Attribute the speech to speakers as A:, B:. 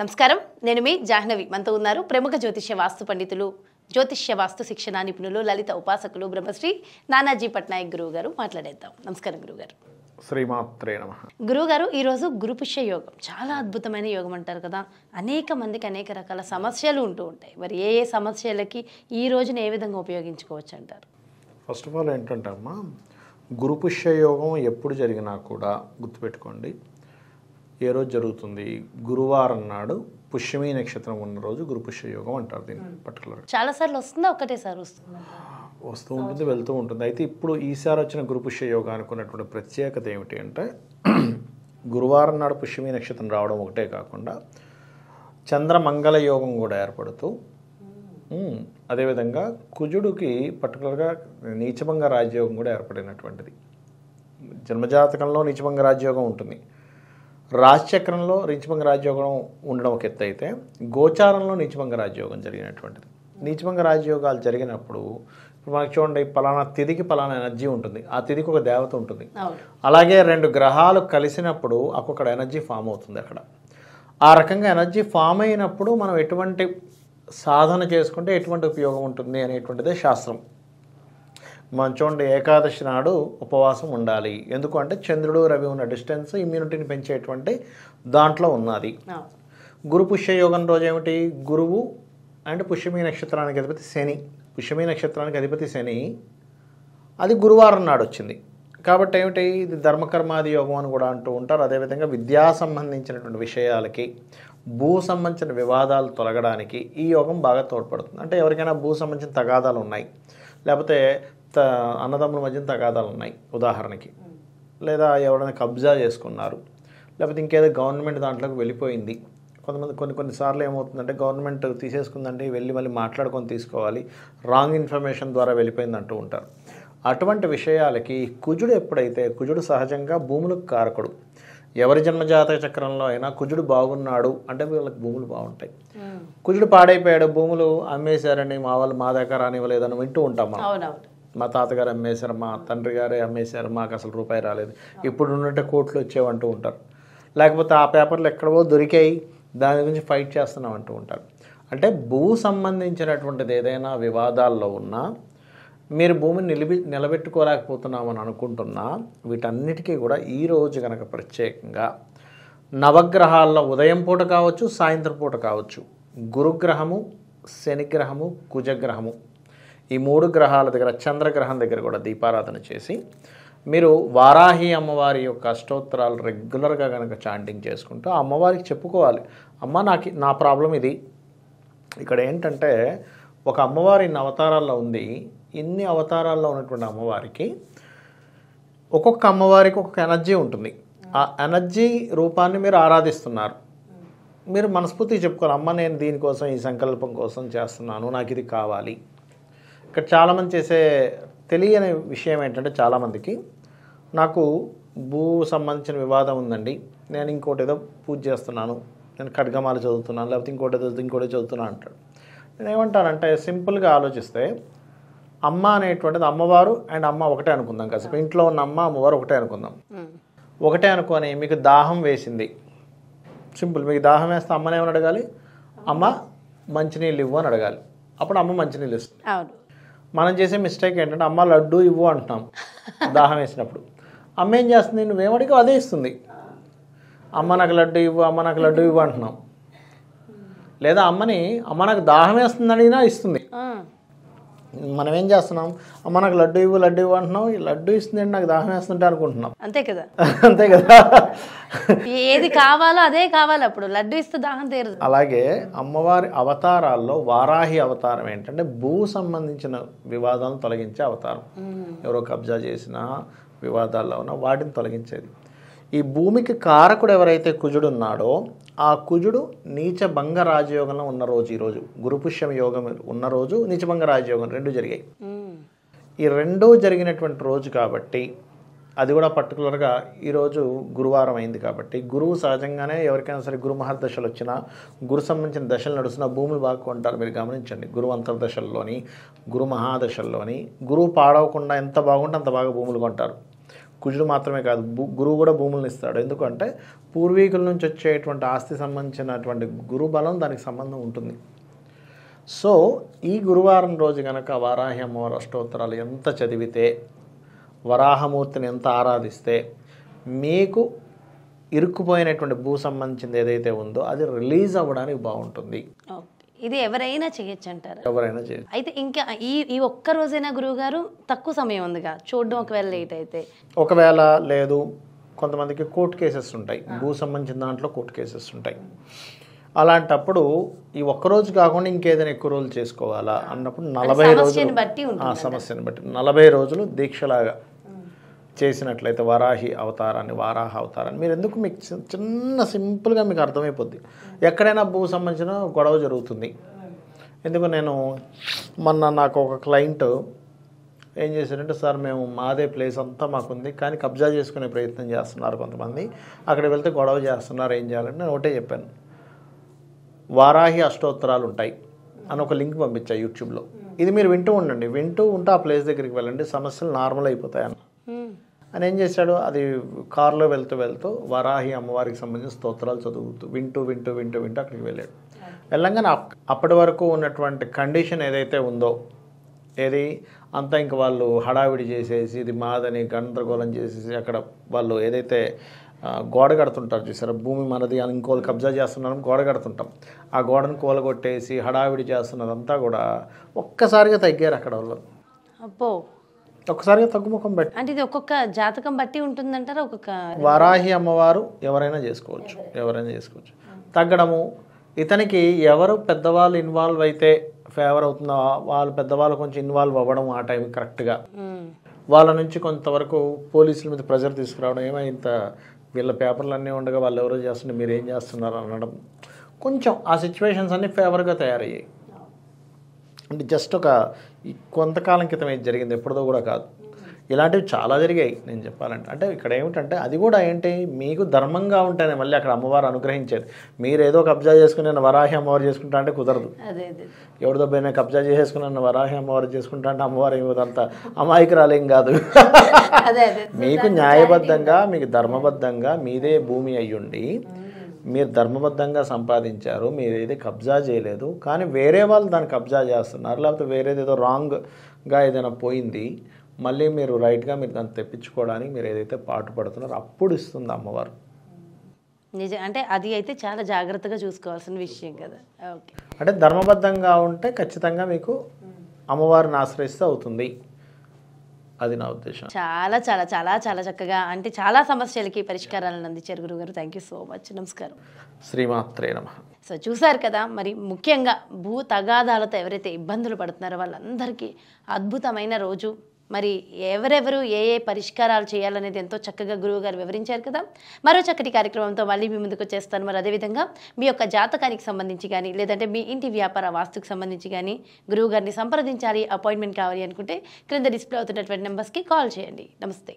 A: నమస్కారం నేను మీ జాహ్నవి మనతో ఉన్నారు ప్రముఖ జ్యోతిష్య వాస్తు పండితులు జ్యోతిష్య వాస్తు శిక్షణ నిపుణులు లలిత ఉపాసకులు బ్రహ్మశ్రీ నానాజీ పట్నాయక్ గురువు గారు మాట్లాడేద్దాం నమస్కారం గారు
B: శ్రీమాత్రే నమ
A: గారు ఈరోజు గురుపుష్య యోగం చాలా అద్భుతమైన యోగం అంటారు కదా అనేక మందికి అనేక రకాల సమస్యలు ఉంటూ ఉంటాయి మరి ఏ ఏ సమస్యలకి ఈ రోజున ఏ విధంగా ఉపయోగించుకోవచ్చు
B: అంటారు ఫస్ట్ ఆఫ్ ఆల్ ఏంటంటే అమ్మా గురుపుష్య యోగం ఎప్పుడు జరిగినా కూడా గుర్తుపెట్టుకోండి ఏ రోజు జరుగుతుంది గురువారం నాడు పుష్యమి నక్షత్రం ఉన్న రోజు గురు పుష్య యోగం అంటారు దీన్ని పర్టికులర్ hmm.
A: చాలా సార్లు ఒకటే సార్ వస్తుంది
B: వస్తూ ఉంటుంది వెళ్తూ ఉంటుంది అయితే ఇప్పుడు ఈసారి వచ్చిన గురు పుష్య యోగానికి ఉన్నటువంటి ప్రత్యేకత ఏమిటి అంటే గురువారం నాడు పుష్యమి నక్షత్రం రావడం ఒకటే కాకుండా చంద్రమంగళ యోగం కూడా ఏర్పడుతూ hmm. అదేవిధంగా కుజుడికి పర్టికులర్గా నీచభంగ రాజ్యయోగం కూడా ఏర్పడినటువంటిది జన్మజాతకంలో నీచభంగ రాజ్యయోగం ఉంటుంది రాజచక్రంలో రించభంగ రాజయోగం ఉండడం ఒక ఎత్తు అయితే గోచారంలో నీచభంగ రాజయోగం జరిగినటువంటిది నీచభంగ రాజయోగాలు జరిగినప్పుడు మనకి చూడండి పలానా తిదికి పలానా ఎనర్జీ ఉంటుంది ఆ తిదికి ఒక దేవత ఉంటుంది అలాగే రెండు గ్రహాలు కలిసినప్పుడు అక్కడ ఎనర్జీ ఫామ్ అవుతుంది అక్కడ ఆ రకంగా ఎనర్జీ ఫామ్ అయినప్పుడు మనం ఎటువంటి సాధన చేసుకుంటే ఎటువంటి ఉపయోగం ఉంటుంది అనేటువంటిదే శాస్త్రం మనం చూడండి ఏకాదశి నాడు ఉపవాసం ఉండాలి ఎందుకు అంటే చంద్రుడు రవి ఉన్న డిస్టెన్స్ ఇమ్యూనిటీని పెంచేటువంటి దాంట్లో ఉన్నది గురు పుష్యయోగం రోజు ఏమిటి గురువు అండ్ పుష్యమీ నక్షత్రానికి అధిపతి శని పుష్యమీ నక్షత్రానికి అధిపతి శని అది గురువారం నాడు వచ్చింది కాబట్టి ఏమిటి ఇది ధర్మకర్మాది యోగం అని కూడా అంటూ ఉంటారు అదేవిధంగా విద్యా సంబంధించినటువంటి విషయాలకి భూ సంబంధించిన వివాదాలు తొలగడానికి ఈ యోగం బాగా తోడ్పడుతుంది అంటే ఎవరికైనా భూ సంబంధించిన తగాదాలు ఉన్నాయి లేకపోతే త అన్నదమ్ముల మధ్య తగాదాలు ఉన్నాయి ఉదాహరణకి లేదా ఎవరైనా కబ్జా చేసుకున్నారు లేకపోతే ఇంకేదో గవర్నమెంట్ దాంట్లోకి వెళ్ళిపోయింది కొంతమంది కొన్ని కొన్నిసార్లు ఏమవుతుందంటే గవర్నమెంట్ తీసేసుకుందంటే వెళ్ళి మళ్ళీ మాట్లాడుకొని తీసుకోవాలి రాంగ్ ఇన్ఫర్మేషన్ ద్వారా వెళ్ళిపోయింది అంటూ ఉంటారు అటువంటి విషయాలకి కుజుడు ఎప్పుడైతే కుజుడు సహజంగా భూములకు కారకుడు ఎవరి జన్మజాతక చక్రంలో అయినా కుజుడు బాగున్నాడు అంటే వీళ్ళకి భూములు బాగుంటాయి కుజుడు పాడైపోయాడు భూములు అమ్మేశారని మా వాళ్ళు మా దగ్గర రానివ్వలేదని వింటూ ఉంటాం మనం మా తాతగారు అమ్మేశారు మా తండ్రి గారే అమ్మేశారు మాకు అసలు రూపాయి రాలేదు ఇప్పుడు ఉన్నట్టే కోట్లు వచ్చేవంటూ ఉంటారు లేకపోతే ఆ పేపర్లు ఎక్కడవో దొరికాయి దాని గురించి ఫైట్ చేస్తున్నాం అంటూ ఉంటారు అంటే భూ సంబంధించినటువంటిది ఏదైనా వివాదాల్లో ఉన్నా మీరు భూమిని నిలబె నిలబెట్టుకోలేకపోతున్నామని అనుకుంటున్నా వీటన్నిటికీ కూడా ఈరోజు కనుక ప్రత్యేకంగా నవగ్రహాల్లో ఉదయం పూట కావచ్చు సాయంత్రం పూట కావచ్చు గురుగ్రహము శనిగ్రహము కుజగ్రహము ఈ మూడు గ్రహాల దగ్గర చంద్రగ్రహం దగ్గర కూడా దీపారాధన చేసి మీరు వారాహి అమ్మవారి యొక్క అష్టోత్తరాలు రెగ్యులర్గా కనుక చాంటింగ్ చేసుకుంటూ అమ్మవారికి చెప్పుకోవాలి అమ్మ నాకు నా ప్రాబ్లం ఇది ఇక్కడ ఏంటంటే ఒక అమ్మవారి ఇన్ని అవతారాల్లో ఉంది ఇన్ని అవతారాల్లో ఉన్నటువంటి అమ్మవారికి ఒక్కొక్క అమ్మవారికి ఒక్కొక్క ఎనర్జీ ఉంటుంది ఆ ఎనర్జీ రూపాన్ని మీరు ఆరాధిస్తున్నారు మీరు మనస్ఫూర్తిగా చెప్పుకోవాలి అమ్మ నేను దీనికోసం ఈ సంకల్పం కోసం చేస్తున్నాను నాకు ఇది కావాలి ఇక్కడ చాలామంది చేసే తెలియని విషయం ఏంటంటే చాలామందికి నాకు భూ సంబంధించిన వివాదం ఉందండి నేను ఇంకోటి ఏదో పూజ చేస్తున్నాను నేను ఖడ్గమాల చదువుతున్నాను లేకపోతే ఇంకోటి ఏదో ఇంకోటి చదువుతున్నాను అంటాడు నేను ఏమంటానంటే సింపుల్గా ఆలోచిస్తే అమ్మ అనేటువంటిది అమ్మవారు అండ్ అమ్మ ఒకటే అనుకుందాం కాసేపు ఇంట్లో ఉన్న అమ్మ అమ్మవారు ఒకటే అనుకుందాం ఒకటే అనుకొని మీకు దాహం వేసింది సింపుల్ మీకు దాహం వేస్తే అమ్మనేమని అడగాలి అమ్మ మంచినీళ్ళు ఇవ్వు అని అడగాలి అప్పుడు అమ్మ మంచినీళ్ళు ఇస్తుంది మనం చేసే మిస్టేక్ ఏంటంటే అమ్మ లడ్డు ఇవ్వు అంటున్నాం దాహం వేసినప్పుడు అమ్మ ఏం చేస్తుంది నువ్వేమడికో అదే ఇస్తుంది అమ్మ నాకు లడ్డు ఇవ్వు అమ్మ నాకు లడ్డు ఇవ్వు అంటున్నాం లేదా అమ్మని అమ్మ నాకు దాహం వేస్తుంది అడిగినా ఇస్తుంది మనం ఏం చేస్తున్నాం మనకు లడ్డు ఇవ్వు లడ్డు ఇవ్వు అంటున్నాం ఈ లడ్డు ఇస్తుందండి నాకు దాహం వేస్తుంటే అనుకుంటున్నాం
A: అంతే కదా అంతే కదా ఏది కావాలో అదే కావాలి అప్పుడు లడ్డు ఇస్తే దాహం తీరదు
B: అలాగే అమ్మవారి అవతారాల్లో వారాహి అవతారం ఏంటంటే భూ సంబంధించిన వివాదాలను తొలగించే అవతారం ఎవరో కబ్జా చేసిన వివాదాల్లో ఉన్న వాటిని తొలగించేది ఈ భూమికి కారకుడు ఎవరైతే కుజుడున్నాడో ఆ కుజుడు నీచభంగ రాజయోగంలో ఉన్న రోజు ఈరోజు గురుపుష్యం యోగం ఉన్న రోజు నీచభంగ రాజయోగం రెండు జరిగాయి ఈ రెండూ జరిగినటువంటి రోజు కాబట్టి అది కూడా పర్టికులర్గా ఈరోజు గురువారం అయింది కాబట్టి గురువు సహజంగానే ఎవరికైనా సరే గురు మహర్దశలు వచ్చినా గురు సంబంధించిన దశలు నడుస్తున్న భూములు బాగుంటారు మీరు గమనించండి గురు అంతర్దశల్లోని గురు మహాదశల్లోని గురువు పాడవకుండా ఎంత బాగుంటే అంత బాగా భూములు కొంటారు కుజుడు మాత్రమే కాదు గురువు కూడా భూములను ఇస్తాడు ఎందుకంటే పూర్వీకుల నుంచి వచ్చేటువంటి ఆస్తి సంబంధించినటువంటి గురు బలం దానికి సంబంధం ఉంటుంది సో ఈ గురువారం రోజు కనుక వారాహి అమ్మవారి అష్టోత్తరాలు ఎంత చదివితే వరాహమూర్తిని ఎంత ఆరాధిస్తే మీకు ఇరుక్కుపోయినటువంటి భూ సంబంధించింది ఏదైతే ఉందో అది రిలీజ్ అవ్వడానికి బాగుంటుంది
A: ఇది ఎవరైనా చేయొచ్చు అంటారు ఎవరైనా చేయొచ్చు అయితే ఇంకా ఈ ఈ ఒక్క రోజైనా గురువు గారు తక్కువ సమయం ఉందిగా చూడడం ఒకవేళ లేట్ అయితే
B: ఒకవేళ లేదు కొంతమందికి కోర్టు కేసెస్ ఉంటాయి భూ సంబంధించిన దాంట్లో కోర్టు కేసెస్ ఉంటాయి అలాంటప్పుడు ఈ ఒక్కరోజు కాకుండా ఇంకేదైనా ఎక్కువ రోజులు చేసుకోవాలా అన్నప్పుడు నలభై రోజులు సమస్యను బట్టి నలభై రోజులు దీక్షలాగా చేసినట్లయితే వారాహి అవతారాన్ని వారాహ అవతారాన్ని మీరు ఎందుకు మీకు చిన్న సింపుల్గా మీకు అర్థమైపోద్ది ఎక్కడైనా భూ సంబంధించిన గొడవ జరుగుతుంది ఎందుకు నేను మొన్న నాకు ఒక క్లయింట్ ఏం చేశారంటే సార్ మేము మాదే ప్లేస్ అంతా మాకుంది కానీ కబ్జా చేసుకునే ప్రయత్నం చేస్తున్నారు కొంతమంది అక్కడికి వెళ్తే గొడవ చేస్తున్నారు ఏం చేయాలంటే నేను ఒకటే చెప్పాను వారాహి అష్టోత్తరాలు ఉంటాయి అని ఒక లింక్ పంపించాయి యూట్యూబ్లో ఇది మీరు వింటూ ఉండండి వింటూ ఉంటే ఆ ప్లేస్ దగ్గరికి వెళ్ళండి సమస్యలు నార్మల్ అయిపోతాయి అన్న అని ఏం చేశాడు అది కారులో వెళ్తూ వెళ్తూ వరాహి అమ్మవారికి సంబంధించిన స్తోత్రాలు చదువుతూ వింటూ వింటూ వింటూ వింటూ అక్కడికి వెళ్ళాడు వెళ్ళంగానే అప్పటి వరకు ఉన్నటువంటి కండిషన్ ఏదైతే ఉందో ఏది అంతా ఇంక వాళ్ళు హడావిడి చేసేసి ఇది మాదని గందరగోళం చేసేసి అక్కడ వాళ్ళు ఏదైతే గోడ కడుతుంటారు చూసారా భూమి మనది అని ఇంకోలు కబ్జా చేస్తున్నారని గోడ కడుతుంటాం ఆ గోడను కూలగొట్టేసి హడావిడి చేస్తున్నదంతా కూడా ఒక్కసారిగా తగ్గారు అక్కడ వాళ్ళు అప్పో ఒక్కసారిగా తగ్గుముఖం బట్టి
A: అంటే ఇది ఒక్కొక్క జాతకం బట్టి ఉంటుందంటారా ఒక్కొక్క వారాహి
B: అమ్మవారు ఎవరైనా చేసుకోవచ్చు ఎవరైనా చేసుకోవచ్చు తగ్గడము ఇతనికి ఎవరు పెద్దవాళ్ళు ఇన్వాల్వ్ అయితే ఫేవర్ అవుతుందో వాళ్ళు పెద్దవాళ్ళు కొంచెం ఇన్వాల్వ్ అవ్వడం ఆ టైం కరెక్ట్గా వాళ్ళ నుంచి కొంతవరకు పోలీసుల మీద ప్రెజర్ తీసుకురావడం ఏమైనా ఇంత వీళ్ళ పేపర్లు అన్నీ ఉండగా వాళ్ళు ఎవరో చేస్తుంటే మీరు ఏం చేస్తున్నారు అనడం కొంచెం ఆ సిచ్యువేషన్స్ అన్నీ ఫేవర్గా తయారయ్యాయి అంటే జస్ట్ ఒక కొంతకాలం క్రితం ఏది జరిగింది ఎప్పుడుదో కూడా కాదు ఇలాంటివి చాలా జరిగాయి నేను చెప్పాలంటే అంటే ఇక్కడ ఏమిటంటే అది కూడా ఏంటి మీకు ధర్మంగా ఉంటేనే మళ్ళీ అక్కడ అమ్మవారు అనుగ్రహించేది మీరు ఏదో కబ్జా చేసుకుని నేను వరాహి అమ్మవారు చేసుకుంటా అంటే కుదరదు ఎవరిదో పోయినా కబ్జా చేసేసుకుని నన్ను వరాహి అమ్మవారు చేసుకుంటా అంటే అమ్మవారు అమాయకురాలు అమాయకురాలేం కాదు మీకు న్యాయబద్ధంగా మీకు ధర్మబద్ధంగా మీదే భూమి అయ్యుండి మీరు ధర్మబద్ధంగా సంపాదించారు మీరు ఏది కబ్జా చేయలేదు కానీ వేరే వాళ్ళు దాన్ని కబ్జా చేస్తున్నారు లేకపోతే వేరేది ఏదో రాంగ్గా ఏదైనా పోయింది మళ్ళీ మీరు రైట్గా మీరు దాన్ని తెప్పించుకోవడానికి మీరు ఏదైతే పాటు పడుతున్నారో అప్పుడు ఇస్తుంది అమ్మవారు
A: నిజం అంటే అది అయితే చాలా జాగ్రత్తగా చూసుకోవాల్సిన విషయం కదా ఓకే
B: అంటే ధర్మబద్ధంగా ఉంటే ఖచ్చితంగా మీకు అమ్మవారిని ఆశ్రయిస్తే అవుతుంది అది నా ఉద్దేశం
A: చాలా చాలా చాలా చాలా చక్కగా అంటే చాలా సమస్యలకి పరిష్కారాలను అందించారు గురుగారు థ్యాంక్ యూ సో మచ్ నమస్కారం
B: శ్రీమాత్రే నమ
A: సో చూశారు కదా మరి ముఖ్యంగా భూ తగాదాలతో ఎవరైతే ఇబ్బందులు పడుతున్నారో వాళ్ళందరికీ అద్భుతమైన రోజు మరి ఎవరెవరు ఏ ఏ పరిష్కారాలు చేయాలనేది ఎంతో చక్కగా గురువుగారు వివరించారు కదా మరో చక్కటి కార్యక్రమంతో మళ్ళీ మీ ముందుకు చేస్తాను మరి అదేవిధంగా మీ యొక్క జాతకానికి సంబంధించి కానీ లేదంటే మీ ఇంటి వ్యాపార వాస్తుకు సంబంధించి కానీ గురువుగారిని సంప్రదించాలి అపాయింట్మెంట్ కావాలి అనుకుంటే క్రింద డిస్ప్లే అవుతున్నటువంటి నెంబర్స్కి కాల్ చేయండి నమస్తే